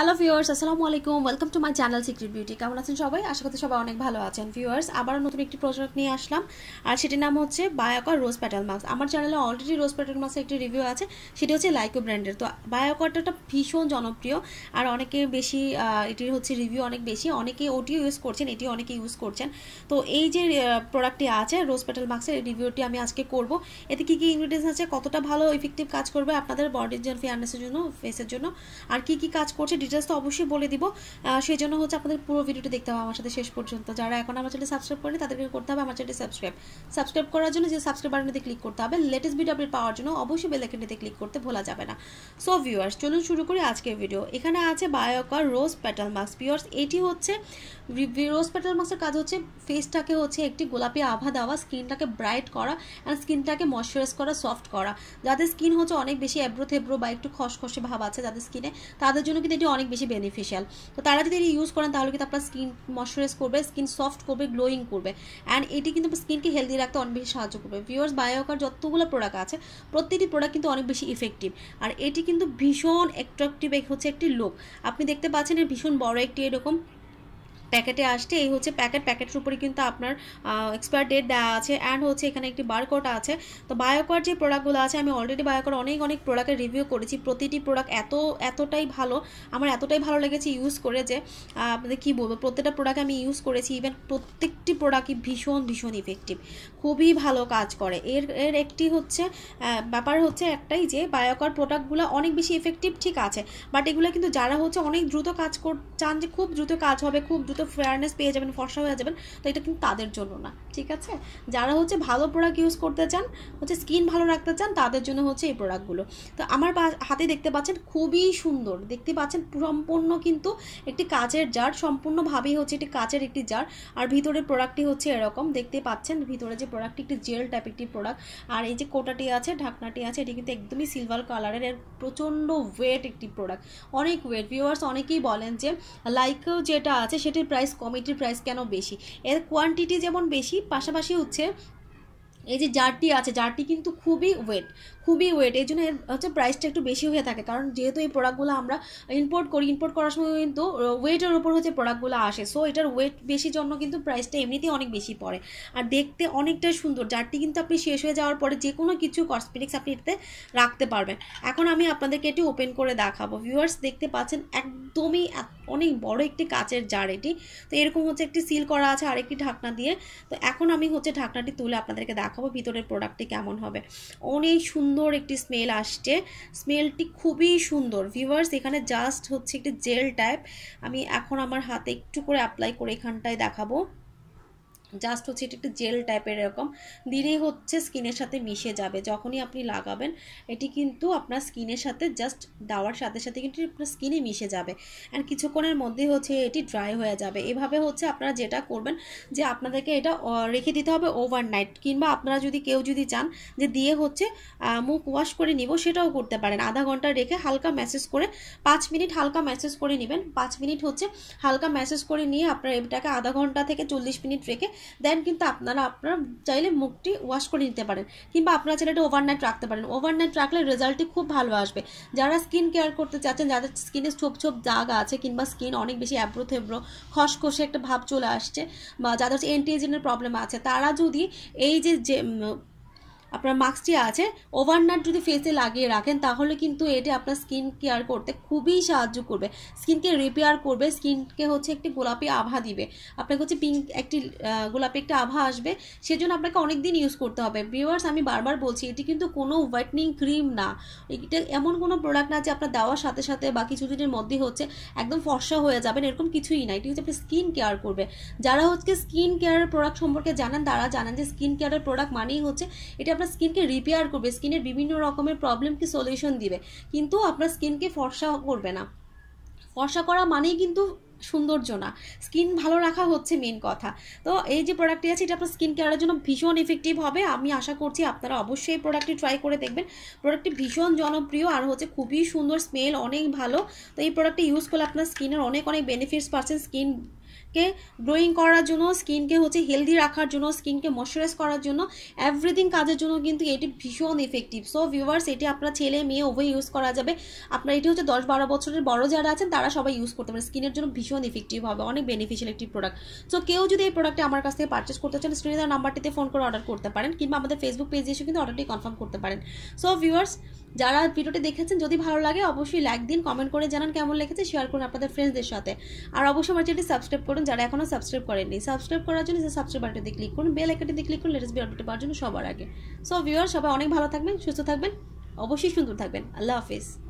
hello viewers আসসালামু আলাইকুম welcome to my channel secret beauty কেমন আছেন সবাই আশা করছি সবাই অনেক ভালো আছেন ভিউয়ার্স আবারও নতুন একটি প্রোডাক্ট নিয়ে আসলাম আর সেটির নাম হচ্ছে বায়োকর রোজ প্যাটাল মাস্ক আমার চ্যানেলে অলরেডি রোজ প্যাটাল মাস্কের একটি রিভিউ আছে সেটি হচ্ছে লাইকো ব্র্যান্ডের তো বায়োকরটা ভীষণ জনপ্রিয় আর অনেকে বেশি এটির হচ্ছে রিভিউ অনেক বেশি অনেকে ওটিও ইউজ করছেন এটি অনেকে ইউজ করছেন তো এই যে প্রোডাক্টটি আছে রোজ প্যাটাল মাস্কের রিভিউটি আমি আজকে করব এতে কী কী ইনগ্রিডিয়েন্টস আছে কতটা ভালো ইফেক্টিভ কাজ করবে আপনাদের বডির জন্য ফেয়ারনেসের জন্য ফেসের জন্য আর কি কি কাজ করছে ডিটেলস তো অবশ্যই বলে দিব সেই জন্য হচ্ছে আপনাদের পুরো ভিডিওটি দেখতে হবে আমার সাথে শেষ পর্যন্ত যারা এখন আমার চ্যানেল সাবস্ক্রাইব করেনি তাদেরকে করতে হবে আমার চ্যানেল সাবস্ক্রাইব সাবস্ক্রাইব করার জন্য যে সাবস্ক্রাইব বাটনটিতে ক্লিক করতে হবে লেটেস্ট ভিডিও আপডেট পাওয়ার জন্য অবশ্যই আইকনটিতে ক্লিক করতে ভোলা যাবে না সো ভিউয়ার্স চলুন শুরু করি আজকের ভিডিও এখানে আছে Bioaqua rose petal mask viewers এটি হচ্ছে রোজ প্যাটাল মাস্কের কাজ হচ্ছে ফেসটাকে হচ্ছে একটি গোলাপি আভা দেওয়া স্কিনটাকে ব্রাইট করা অ্যান্ড স্কিনটাকে ময়শ্চারাইজ করা সফট করা যাদের স্কিন হচ্ছে অনেক বেশি এব্রো থেব্রো বা একটু খসখসে ভাব আছে যাদের স্কিনে তাদের জন্য কিন্তু এটি অনেক বেশি বেনিফিশিয়াল তো তারা যদি এটা ইউজ করেন তাহলে কিন্তু আপনার স্কিন ময়শ্চারাইজ করবে স্কিন সফট করবে গ্লোয়িং করবে অ্যান্ড এটি কিন্তু স্কিনকে হেলদি রাখতে অনেক বেশি সাহায্য করবে ভিওর্স বায়োকার যতগুলো প্রোডাক্ট আছে প্রত্যেকটি প্রোডাক্ট কিন্তু অনেক বেশি ইফেক্টিভ আর এটি কিন্তু ভীষণ অ্যাট্রাকটিভ হচ্ছে একটি লুক আপনি দেখতে পাচ্ছেন এর ভীষণ বড় একটি এরকম প্যাকেটে আসছে এই হচ্ছে প্যাকেট প্যাকেটের উপরে কিন্তু আপনার এক্সপায়ার ডেট দেওয়া আছে অ্যান্ড হচ্ছে এখানে একটি বারকোড আছে তো বায়োকর যে প্রোডাক্টগুলো আছে আমি অলরেডি বায়োকর অনেক অনেক প্রোডাক্টের রিভিউ করেছি প্রতিটি প্রোডাক্ট এত এতটাই ভালো আমার এতটাই ভালো লেগেছে ইউজ করে যে আপনাদের কী বলবো প্রত্যেকটা প্রোডাক্ট আমি ইউজ করেছি ইভেন প্রত্যেকটি প্রোডাক্টই ভীষণ ভীষণ ইফেক্টিভ খুবই ভালো কাজ করে এর এর একটি হচ্ছে ব্যাপার হচ্ছে একটাই যে বায়োকর প্রোডাক্টগুলো অনেক বেশি ইফেক্টিভ ঠিক আছে বাট এগুলো কিন্তু যারা হচ্ছে অনেক দ্রুত কাজ চান যে খুব দ্রুত কাজ হবে খুব দ্রুত হয়তো ফেয়ারনেস পেয়ে যাবেন ফর্সা হয়ে যাবেন তো এটা কিন্তু তাদের জন্য না ঠিক আছে যারা হচ্ছে ভালো প্রোডাক্ট ইউজ করতে চান হচ্ছে স্কিন ভালো রাখতে চান তাদের জন্য হচ্ছে এই প্রোডাক্টগুলো তো আমার হাতে দেখতে পাচ্ছেন খুবই সুন্দর দেখতে পাচ্ছেন সম্পূর্ণ কিন্তু একটি কাচের জার সম্পূর্ণভাবেই হচ্ছে একটি কাচের একটি জার আর ভিতরের প্রোডাক্টটি হচ্ছে এরকম দেখতে পাচ্ছেন ভিতরে যে প্রোডাক্টটি একটি জেল টাইপ একটি প্রোডাক্ট আর এই যে কোটাটি আছে ঢাকনাটি আছে এটি কিন্তু একদমই সিলভার কালারের এর প্রচণ্ড ওয়েট একটি প্রোডাক্ট অনেক ওয়েট ভিউয়ার্স অনেকেই বলেন যে লাইকেও যেটা আছে সেটির প্রাইস কমিটির প্রাইস কেন বেশি এর কোয়ান্টিটি যেমন বেশি পাশাপাশি হচ্ছে এই যে জারটি আছে জারটি কিন্তু খুবই ওয়েট খুবই ওয়েট এই জন্য এর হচ্ছে প্রাইসটা একটু বেশি হয়ে থাকে কারণ যেহেতু এই প্রোডাক্টগুলো আমরা ইম্পোর্ট করি ইম্পোর্ট করার সময় কিন্তু ওয়েটের উপর হচ্ছে প্রোডাক্টগুলো আসে সো এটার ওয়েট বেশি জন্য কিন্তু প্রাইসটা এমনিতেই অনেক বেশি পড়ে আর দেখতে অনেকটাই সুন্দর জারটি কিন্তু আপনি শেষ হয়ে যাওয়ার পরে যে কোনো কিছু কসমেটিক্স আপনি এতে রাখতে পারবেন এখন আমি আপনাদেরকে এটি ওপেন করে দেখাবো ভিউয়ার্স দেখতে পাচ্ছেন একদমই অনেক বড় একটি কাচের জার এটি তো এরকম হচ্ছে একটি সিল করা আছে আরেকটি ঢাকনা দিয়ে তো এখন আমি হচ্ছে ঢাকনাটি তুলে আপনাদেরকে দেখাবো দেখাবো ভিতরের প্রোডাক্টটি কেমন হবে অনেক সুন্দর একটি স্মেল আসছে স্মেলটি খুবই সুন্দর ভিভার্স এখানে জাস্ট হচ্ছে একটি জেল টাইপ আমি এখন আমার হাতে একটু করে অ্যাপ্লাই করে এখানটায় দেখাবো জাস্ট হচ্ছে এটা একটু জেল টাইপের এরকম দিলেই হচ্ছে স্কিনের সাথে মিশে যাবে যখনই আপনি লাগাবেন এটি কিন্তু আপনার স্কিনের সাথে জাস্ট দেওয়ার সাথে সাথে কিন্তু আপনার স্কিনে মিশে যাবে অ্যান্ড কিছুক্ষণের মধ্যে হচ্ছে এটি ড্রাই হয়ে যাবে এভাবে হচ্ছে আপনারা যেটা করবেন যে আপনাদেরকে এটা রেখে দিতে হবে ওভারনাইট কিংবা আপনারা যদি কেউ যদি চান যে দিয়ে হচ্ছে মুখ ওয়াশ করে নিব সেটাও করতে পারেন আধা ঘন্টা রেখে হালকা ম্যাসেজ করে পাঁচ মিনিট হালকা ম্যাসেজ করে নেবেন পাঁচ মিনিট হচ্ছে হালকা ম্যাসেজ করে নিয়ে আপনার এটাকে আধা ঘন্টা থেকে চল্লিশ মিনিট রেখে দেন কিন্তু আপনারা আপনারা চাইলে মুখটি ওয়াশ করে নিতে পারেন কিংবা আপনারা চাইলে এটা ওভারনাইট রাখতে পারেন ওভারনাইট রাখলে রেজাল্টটি খুব ভালো আসবে যারা স্কিন কেয়ার করতে চাচ্ছেন যাদের স্কিনে ছোপ ছোপ দাগ আছে কিংবা স্কিন অনেক বেশি অ্যাব্রো থেব্রো খসখসে একটা ভাব চলে আসছে বা যাদের এন্টিএজেনের প্রবলেম আছে তারা যদি এই যে আপনার মাস্কটি আছে ওভারনাইট যদি ফেসে লাগিয়ে রাখেন তাহলে কিন্তু এটি আপনার স্কিন কেয়ার করতে খুবই সাহায্য করবে স্কিনকে রিপেয়ার করবে স্কিনকে হচ্ছে একটি গোলাপি আভা দিবে আপনাকে হচ্ছে পিঙ্ক একটি গোলাপি একটা আভা আসবে সেজন্য আপনাকে অনেক দিন ইউজ করতে হবে ভিউয়ার্স আমি বারবার বলছি এটি কিন্তু কোনো হোয়াইটনিং ক্রিম না এটা এমন কোনো প্রোডাক্ট না যে আপনার দেওয়ার সাথে সাথে বা কিছুদিনের মধ্যে হচ্ছে একদম ফর্সা হয়ে যাবেন এরকম কিছুই না এটি হচ্ছে আপনার স্কিন কেয়ার করবে যারা হচ্ছে স্কিন কেয়ারের প্রোডাক্ট সম্পর্কে জানেন তারা জানেন যে স্কিন কেয়ারের প্রোডাক্ট মানেই হচ্ছে এটা আপনার স্কিনকে রিপেয়ার করবে স্কিনের বিভিন্ন রকমের প্রবলেমকে সলিউশন দিবে কিন্তু আপনার স্কিনকে ফর্সা করবে না ফর্সা করা মানেই কিন্তু সৌন্দর্য না স্কিন ভালো রাখা হচ্ছে মেন কথা তো এই যে প্রোডাক্টটি আছে এটা আপনার স্কিন কেয়ারের জন্য ভীষণ ইফেক্টিভ হবে আমি আশা করছি আপনারা অবশ্যই এই প্রোডাক্টটি ট্রাই করে দেখবেন প্রোডাক্টটি ভীষণ জনপ্রিয় আর হচ্ছে খুবই সুন্দর স্মেল অনেক ভালো তো এই প্রোডাক্টটি ইউজ করলে আপনার স্কিনের অনেক অনেক বেনিফিটস পাচ্ছেন স্কিন স্কিনকে গ্রোয়িং করার জন্য স্কিনকে হচ্ছে হেলদি রাখার জন্য স্কিনকে ময়শ্চারাইজ করার জন্য এভরিথিং কাজের জন্য কিন্তু এটি ভীষণ ইফেক্টিভ সো ভিউয়ার্স এটি আপনার ছেলে মেয়ে উভয় ইউজ করা যাবে আপনার এটি হচ্ছে দশ বারো বছরের বড় যারা আছেন তারা সবাই ইউজ করতে পারে স্কিনের জন্য ভীষণ ইফেক্টিভ হবে অনেক বেনিফিশিয়াল একটি প্রোডাক্ট সো কেউ যদি এই প্রোডাক্টটি আমার কাছ থেকে পার্চেস করতে চান স্ক্রিনে নাম্বারটিতে ফোন করে অর্ডার করতে পারেন কিংবা আমাদের ফেসবুক পেজে এসে কিন্তু অর্ডারটি কনফার্ম করতে পারেন সো ভিউয়ার্স যারা ভিডিওটি দেখেছেন যদি ভালো লাগে অবশ্যই লাইক দিন কমেন্ট করে জানান কেমন লেগেছে শেয়ার করুন আপনাদের ফ্রেন্ডসদের সাথে আর অবশ্যই আমার চ্যানেলটি সাবস্ক্রাইব করুন যারা এখনও সাবস্ক্রাইব করেননি সাবস্ক্রাইব করার জন্য সে সাবস্ক্রাইব বাটনটি ক্লিক করুন বেল আইকনটিতে ক্লিক করুন লেটেস্ট ভিডিও পাওয়ার জন্য সবার আগে সো ভিউয়ার সবাই অনেক ভালো থাকবেন সুস্থ থাকবেন অবশ্যই সুন্দর থাকবেন আল্লাহ হাফিজ